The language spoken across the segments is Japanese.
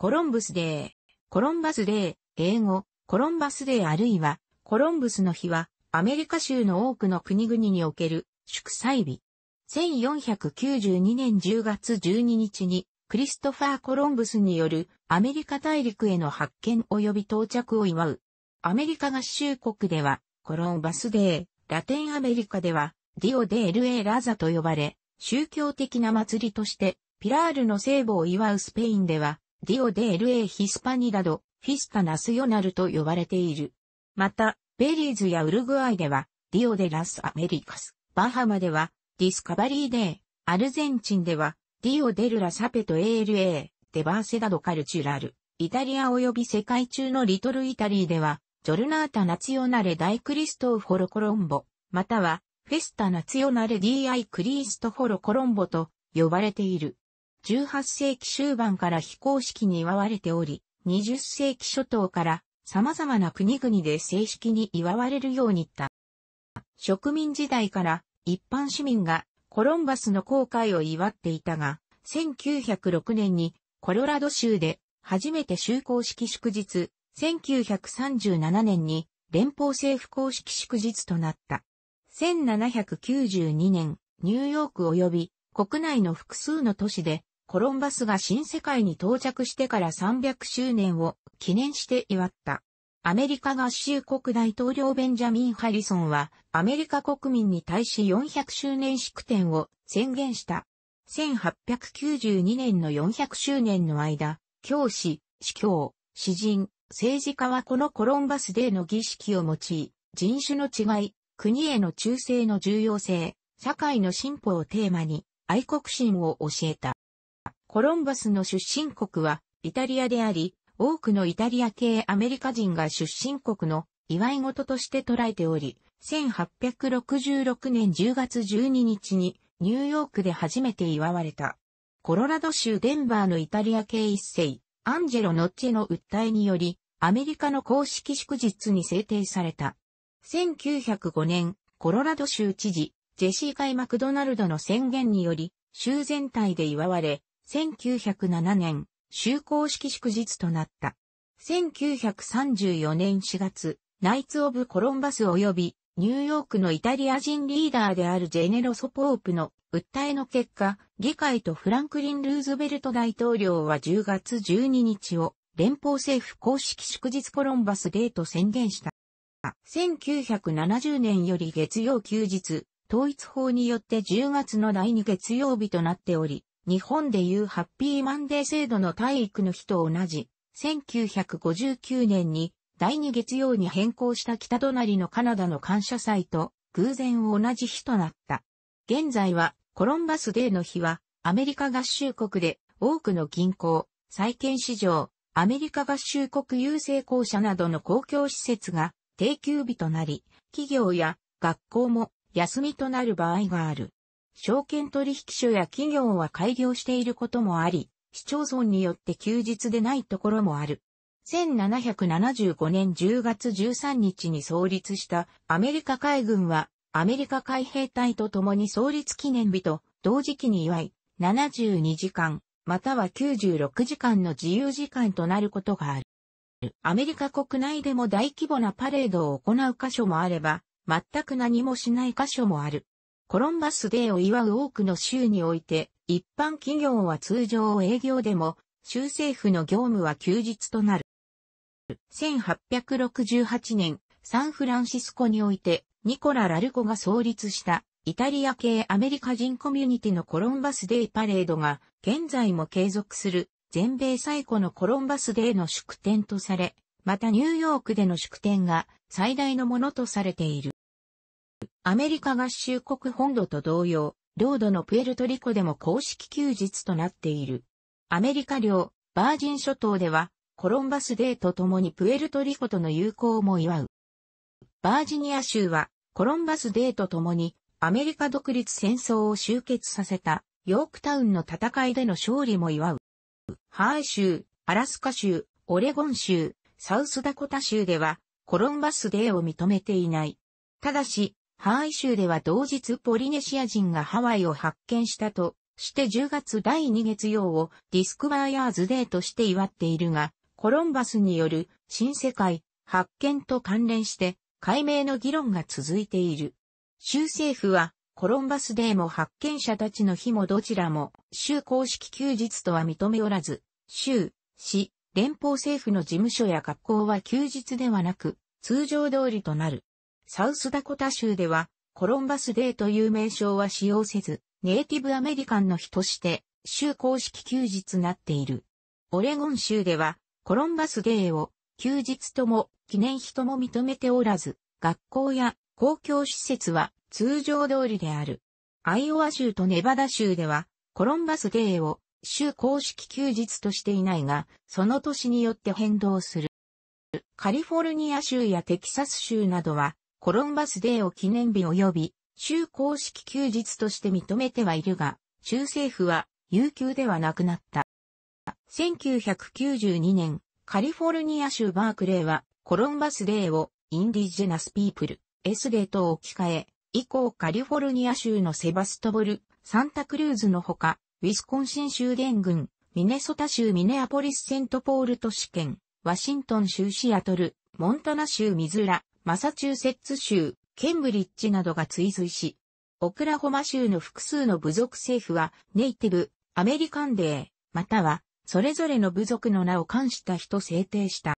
コロンブスデー、コロンバスデー、英語、コロンバスデーあるいは、コロンブスの日は、アメリカ州の多くの国々における祝祭日。1492年10月12日に、クリストファー・コロンブスによるアメリカ大陸への発見及び到着を祝う。アメリカ合衆国では、コロンバスデー、ラテンアメリカでは、ディオ・デエル・エ・ラザと呼ばれ、宗教的な祭りとして、ピラールの聖母を祝うスペインでは、ディオデエル・エ・ヒスパニダド、フィスタ・ナスヨナルと呼ばれている。また、ベリーズやウルグアイでは、ディオデ・ラス・アメリカス、バハマでは、ディスカバリー・デー、アルゼンチンでは、ディオ・デル・ラ・サペト・エール・エー、デバーセダド・カルチュラル、イタリア及び世界中のリトル・イタリーでは、ジョルナータ・ナツヨナレ・ダイ・クリスト・フォロ・コロンボ、または、フェスタ・ナツヨナレ・ディー・アイ・クリスト・フォロ・コロンボと呼ばれている。18世紀終盤から非公式に祝われており、20世紀初頭から様々な国々で正式に祝われるようになった。植民時代から一般市民がコロンバスの航海を祝っていたが、1906年にコロラド州で初めて就航式祝日、1937年に連邦政府公式祝日となった。1792年、ニューヨーク及び国内の複数の都市でコロンバスが新世界に到着してから300周年を記念して祝った。アメリカ合衆国大統領ベンジャミン・ハリソンは、アメリカ国民に対し400周年式典を宣言した。1892年の400周年の間、教師、司教、詩人、政治家はこのコロンバスデーの儀式を用い、人種の違い、国への忠誠の重要性、社会の進歩をテーマに愛国心を教えた。コロンバスの出身国はイタリアであり、多くのイタリア系アメリカ人が出身国の祝い事として捉えており、1866年10月12日にニューヨークで初めて祝われた。コロラド州デンバーのイタリア系一世、アンジェロ・ノッチェの訴えにより、アメリカの公式祝日に制定された。1905年、コロラド州知事、ジェシー・カイ・マクドナルドの宣言により、州全体で祝われ、1907年、就航式祝日となった。1934年4月、ナイツ・オブ・コロンバス及びニューヨークのイタリア人リーダーであるジェネロ・ソポープの訴えの結果、議会とフランクリン・ルーズベルト大統領は10月12日を連邦政府公式祝日コロンバスデーと宣言した。1970年より月曜休日、統一法によって10月の第2月曜日となっており、日本でいうハッピーマンデー制度の体育の日と同じ、1959年に第2月曜に変更した北隣のカナダの感謝祭と偶然同じ日となった。現在はコロンバスデーの日はアメリカ合衆国で多くの銀行、債券市場、アメリカ合衆国郵政公社などの公共施設が定休日となり、企業や学校も休みとなる場合がある。証券取引所や企業は開業していることもあり、市町村によって休日でないところもある。1775年10月13日に創立したアメリカ海軍はアメリカ海兵隊と共に創立記念日と同時期に祝い72時間または96時間の自由時間となることがある。アメリカ国内でも大規模なパレードを行う箇所もあれば全く何もしない箇所もある。コロンバスデーを祝う多くの州において、一般企業は通常営業でも、州政府の業務は休日となる。1868年、サンフランシスコにおいて、ニコラ・ラルコが創立したイタリア系アメリカ人コミュニティのコロンバスデーパレードが現在も継続する全米最古のコロンバスデーの祝典とされ、またニューヨークでの祝典が最大のものとされている。アメリカ合衆国本土と同様、領土のプエルトリコでも公式休日となっている。アメリカ領、バージン諸島では、コロンバスデーとともにプエルトリコとの友好も祝う。バージニア州は、コロンバスデーとともに、アメリカ独立戦争を終結させた、ヨークタウンの戦いでの勝利も祝う。ハーイ州、アラスカ州、オレゴン州、サウスダコタ州では、コロンバスデーを認めていない。ただし、ハワイ州では同日ポリネシア人がハワイを発見したとして10月第2月曜をディスクバーヤーズデーとして祝っているが、コロンバスによる新世界発見と関連して解明の議論が続いている。州政府はコロンバスデーも発見者たちの日もどちらも州公式休日とは認めおらず、州、市、連邦政府の事務所や学校は休日ではなく通常通りとなる。サウスダコタ州では、コロンバスデーという名称は使用せず、ネイティブアメリカンの日として、州公式休日になっている。オレゴン州では、コロンバスデーを休日とも記念日とも認めておらず、学校や公共施設は通常通りである。アイオワ州とネバダ州では、コロンバスデーを州公式休日としていないが、その年によって変動する。カリフォルニア州やテキサス州などは、コロンバスデーを記念日及び州公式休日として認めてはいるが、州政府は有給ではなくなった。1992年、カリフォルニア州バークレーはコロンバスデーをインディジェナスピープル、エスデーと置き換え、以降カリフォルニア州のセバストボル、サンタクルーズのほか、ウィスコンシン州電郡、ミネソタ州ミネアポリスセントポール都市圏、ワシントン州シアトル、モンタナ州ミズラ、マサチューセッツ州、ケンブリッジなどが追随し、オクラホマ州の複数の部族政府は、ネイティブ、アメリカンデー、または、それぞれの部族の名を冠した人制定した。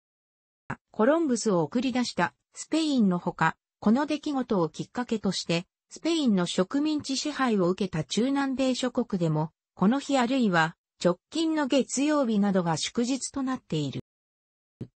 コロンブスを送り出したスペインのほか、この出来事をきっかけとして、スペインの植民地支配を受けた中南米諸国でも、この日あるいは直近の月曜日などが祝日となっている。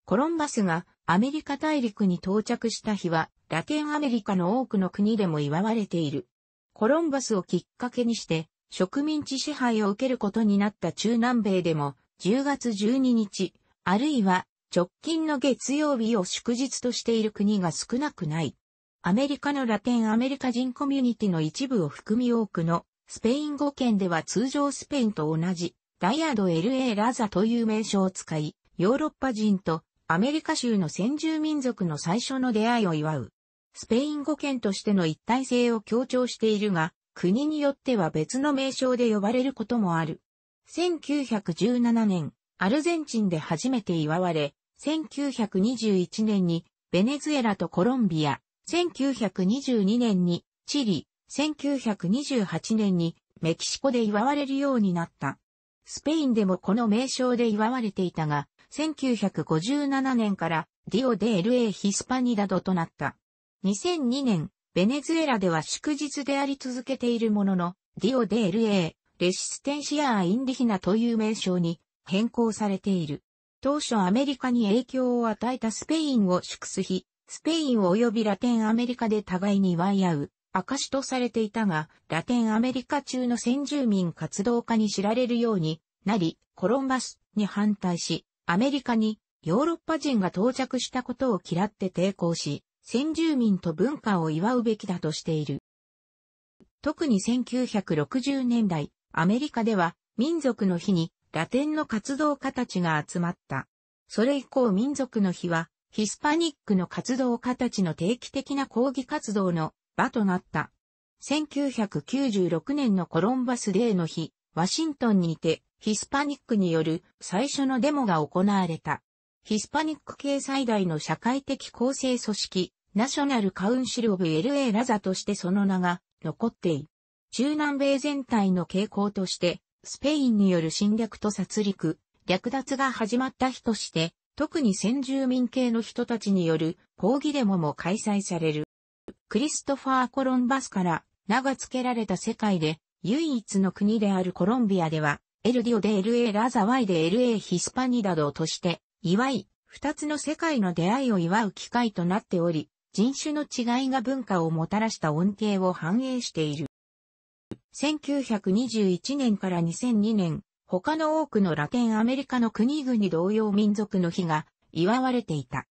コロンバスがアメリカ大陸に到着した日は、ラテンアメリカの多くの国でも祝われている。コロンバスをきっかけにして、植民地支配を受けることになった中南米でも、10月12日、あるいは直近の月曜日を祝日としている国が少なくない。アメリカのラテンアメリカ人コミュニティの一部を含み多くのスペイン語圏では通常スペインと同じダイアド LA ラザという名称を使い、ヨーロッパ人とアメリカ州の先住民族の最初の出会いを祝う。スペイン語圏としての一体性を強調しているが、国によっては別の名称で呼ばれることもある。1917年、アルゼンチンで初めて祝われ、1921年にベネズエラとコロンビア、1922年にチリ、1928年にメキシコで祝われるようになった。スペインでもこの名称で祝われていたが、1957年からディオ・デ・エル・エ・ヒスパニダドとなった。2002年、ベネズエラでは祝日であり続けているものの、ディオ・デ・エル・エ・レシステンシアインディヒナという名称に変更されている。当初アメリカに影響を与えたスペインを祝す日、スペイン及びラテンアメリカで互いに祝い合う、証とされていたが、ラテンアメリカ中の先住民活動家に知られるようになり、コロンバスに反対し、アメリカにヨーロッパ人が到着したことを嫌って抵抗し、先住民と文化を祝うべきだとしている。特に1960年代、アメリカでは民族の日にラテンの活動家たちが集まった。それ以降民族の日はヒスパニックの活動家たちの定期的な抗議活動の場となった。1996年のコロンバスデーの日、ワシントンにてヒスパニックによる最初のデモが行われた。ヒスパニック系最大の社会的構成組織、ナショナルカウンシル・オブ・ LA・ ラザとしてその名が残っている。中南米全体の傾向として、スペインによる侵略と殺戮、略奪が始まった日として、特に先住民系の人たちによる抗議デモも開催される。クリストファー・コロンバスから名が付けられた世界で、唯一の国であるコロンビアでは、エルディオデ・エルエ・ラザワイデ・エルエ・ヒスパニダドとして、祝い、二つの世界の出会いを祝う機会となっており、人種の違いが文化をもたらした恩恵を反映している。1921年から2002年、他の多くのラテンアメリカの国々同様民族の日が祝われていた。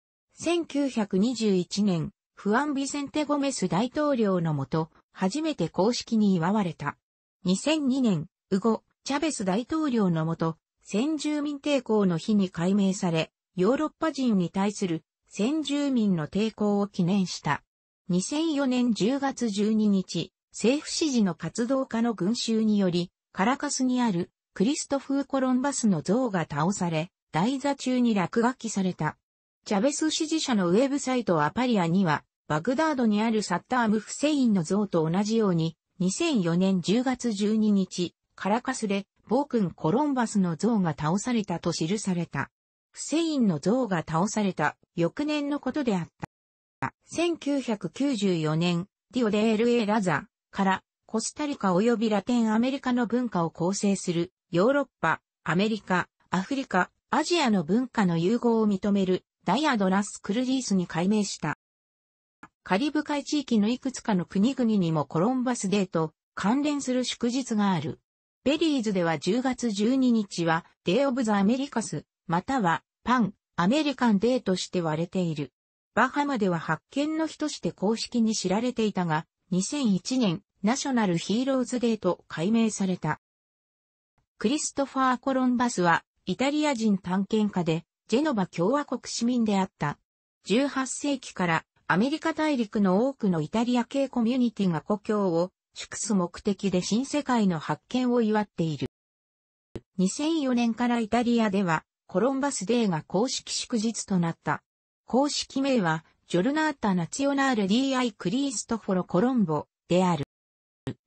1921年、フアン・ビセンテ・ゴメス大統領のもと、初めて公式に祝われた。2002年、ウゴ・チャベス大統領のもと、先住民抵抗の日に改名され、ヨーロッパ人に対する先住民の抵抗を記念した。2004年10月12日、政府支持の活動家の群衆により、カラカスにあるクリストフー・コロンバスの像が倒され、台座中に落書きされた。チャベス支持者のウェブサイトアパリアには、バグダードにあるサッターム・フセインの像と同じように、2004年10月12日、カラカスで、暴君コロンバスの像が倒されたと記された。フセインの像が倒された翌年のことであった。1994年、ディオ・デール・エ・ラザからコスタリカ及びラテンアメリカの文化を構成するヨーロッパ、アメリカ、アフリカ、アジアの文化の融合を認めるダイアドラス・クルディースに改名した。カリブ海地域のいくつかの国々にもコロンバスデーと関連する祝日がある。ベリーズでは10月12日はデイオブザ・アメリカス、またはパン、アメリカンデーとして割れている。バハマでは発見の日として公式に知られていたが、2001年、ナショナルヒーローズデーと改名された。クリストファー・コロンバスは、イタリア人探検家で、ジェノバ共和国市民であった。18世紀からアメリカ大陸の多くのイタリア系コミュニティが故郷を祝す目的で新世界の発見を祝っている。2004年からイタリアではコロンバスデーが公式祝日となった。公式名はジョルナータ・ナチオナール・ディー・アイ・クリーストフォロ・コロンボである。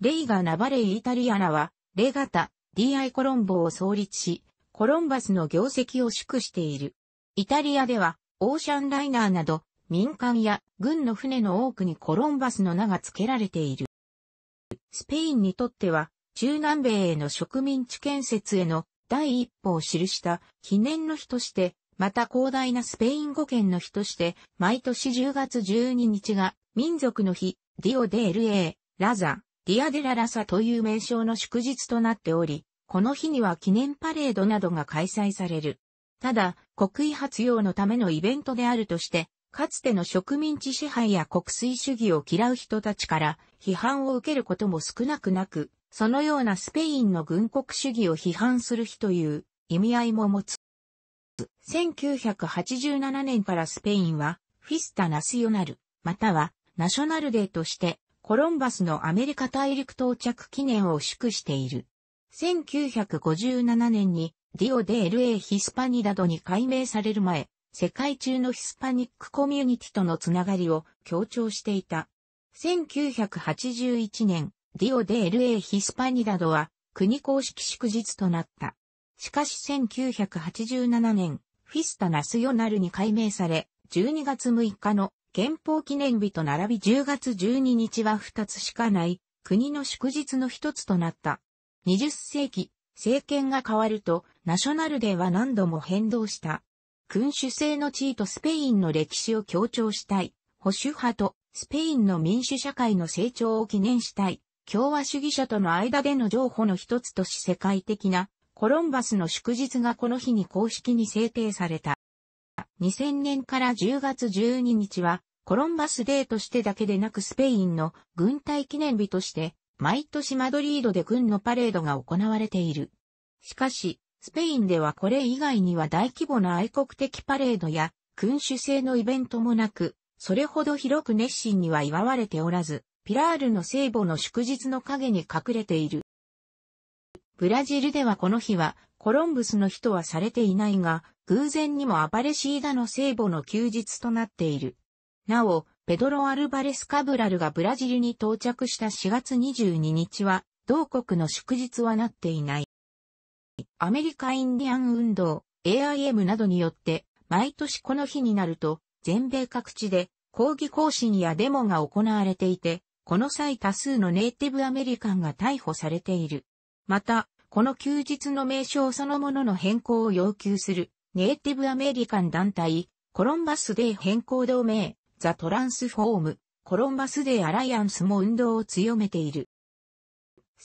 レイガ・ナバレイ・イタリアナはレガタ・ディー・アイ・コロンボを創立し、コロンバスの業績を祝している。イタリアでは、オーシャンライナーなど、民間や軍の船の多くにコロンバスの名が付けられている。スペインにとっては、中南米への植民地建設への第一歩を記した記念の日として、また広大なスペイン語圏の日として、毎年10月12日が民族の日、ディオデエルエー、ラザ、ディアデララサという名称の祝日となっており、この日には記念パレードなどが開催される。ただ、国威発揚のためのイベントであるとして、かつての植民地支配や国粋主義を嫌う人たちから批判を受けることも少なくなく、そのようなスペインの軍国主義を批判する日という意味合いも持つ。1987年からスペインはフィスタナシヨナル、またはナショナルデーとしてコロンバスのアメリカ大陸到着記念を祝している。1957年にディオデエル A ヒスパニダドに改名される前、世界中のヒスパニックコミュニティとのつながりを強調していた。1981年、ディオデエル A ヒスパニダドは国公式祝日となった。しかし1987年、フィスタナスヨナルに改名され、12月6日の憲法記念日と並び10月12日は2つしかない国の祝日の一つとなった。20世紀、政権が変わると、ナショナルデーは何度も変動した。君主制の地位とスペインの歴史を強調したい。保守派とスペインの民主社会の成長を記念したい。共和主義者との間での情報の一つとし世界的なコロンバスの祝日がこの日に公式に制定された。2000年から10月12日はコロンバスデーとしてだけでなくスペインの軍隊記念日として毎年マドリードで軍のパレードが行われている。しかし、スペインではこれ以外には大規模な愛国的パレードや君主制のイベントもなく、それほど広く熱心には祝われておらず、ピラールの聖母の祝日の陰に隠れている。ブラジルではこの日は、コロンブスの日とはされていないが、偶然にもアパレシーダの聖母の休日となっている。なお、ペドロ・アルバレス・カブラルがブラジルに到着した4月22日は、同国の祝日はなっていない。アメリカインディアン運動、AIM などによって、毎年この日になると、全米各地で抗議行進やデモが行われていて、この際多数のネイティブアメリカンが逮捕されている。また、この休日の名称そのものの変更を要求するネイティブアメリカン団体、コロンバスデー変更同盟ザ・トランスフォーム、コロンバス・デ・アライアンスも運動を強めている。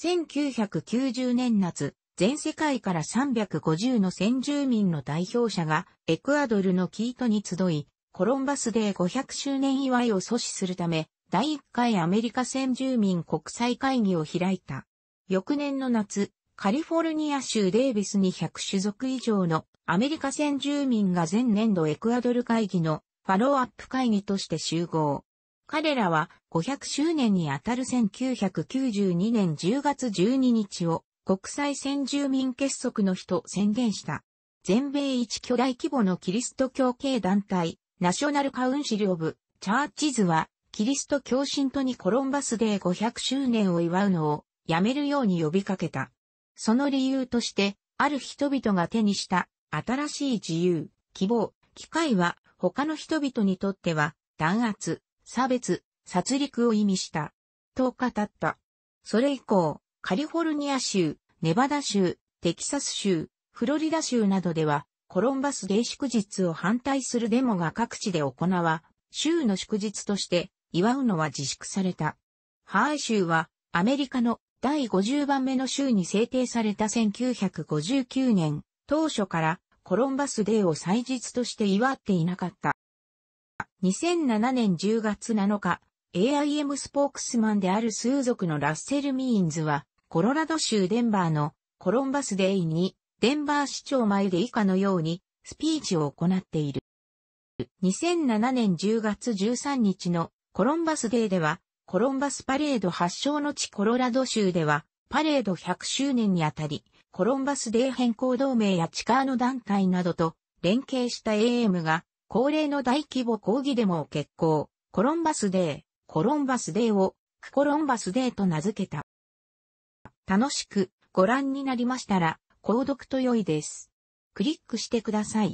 1990年夏、全世界から350の先住民の代表者がエクアドルのキートに集い、コロンバスデー500周年祝いを阻止するため、第1回アメリカ先住民国際会議を開いた。翌年の夏、カリフォルニア州デービスに100種族以上のアメリカ先住民が前年度エクアドル会議のファローアップ会議として集合。彼らは500周年にあたる1992年10月12日を国際先住民結束の日と宣言した。全米一巨大規模のキリスト教系団体、ナショナルカウンシル・オブ・チャーチズは、キリスト教信徒にコロンバスデー500周年を祝うのをやめるように呼びかけた。その理由として、ある人々が手にした新しい自由、希望、機会は他の人々にとっては、弾圧、差別、殺戮を意味した。と語った。それ以降、カリフォルニア州、ネバダ州、テキサス州、フロリダ州などでは、コロンバスデ祝日を反対するデモが各地で行わ、州の祝日として祝うのは自粛された。ハワイ州はアメリカの第50番目の州に制定された1959年、当初からコロンバスデーを祭日として祝っていなかった。2007年10月7日、AIM スポークスマンである数族のラッセル・ミーンズは、コロラド州デンバーのコロンバスデーに、デンバー市長前で以下のようにスピーチを行っている。2007年10月13日のコロンバスデーでは、コロンバスパレード発祥の地コロラド州では、パレード100周年にあたり、コロンバスデー変更同盟や地下の団体などと連携した AM が恒例の大規模抗議デモを決行、コロンバスデー、コロンバスデーをクコロンバスデーと名付けた。楽しくご覧になりましたら、購読と良いです。クリックしてください。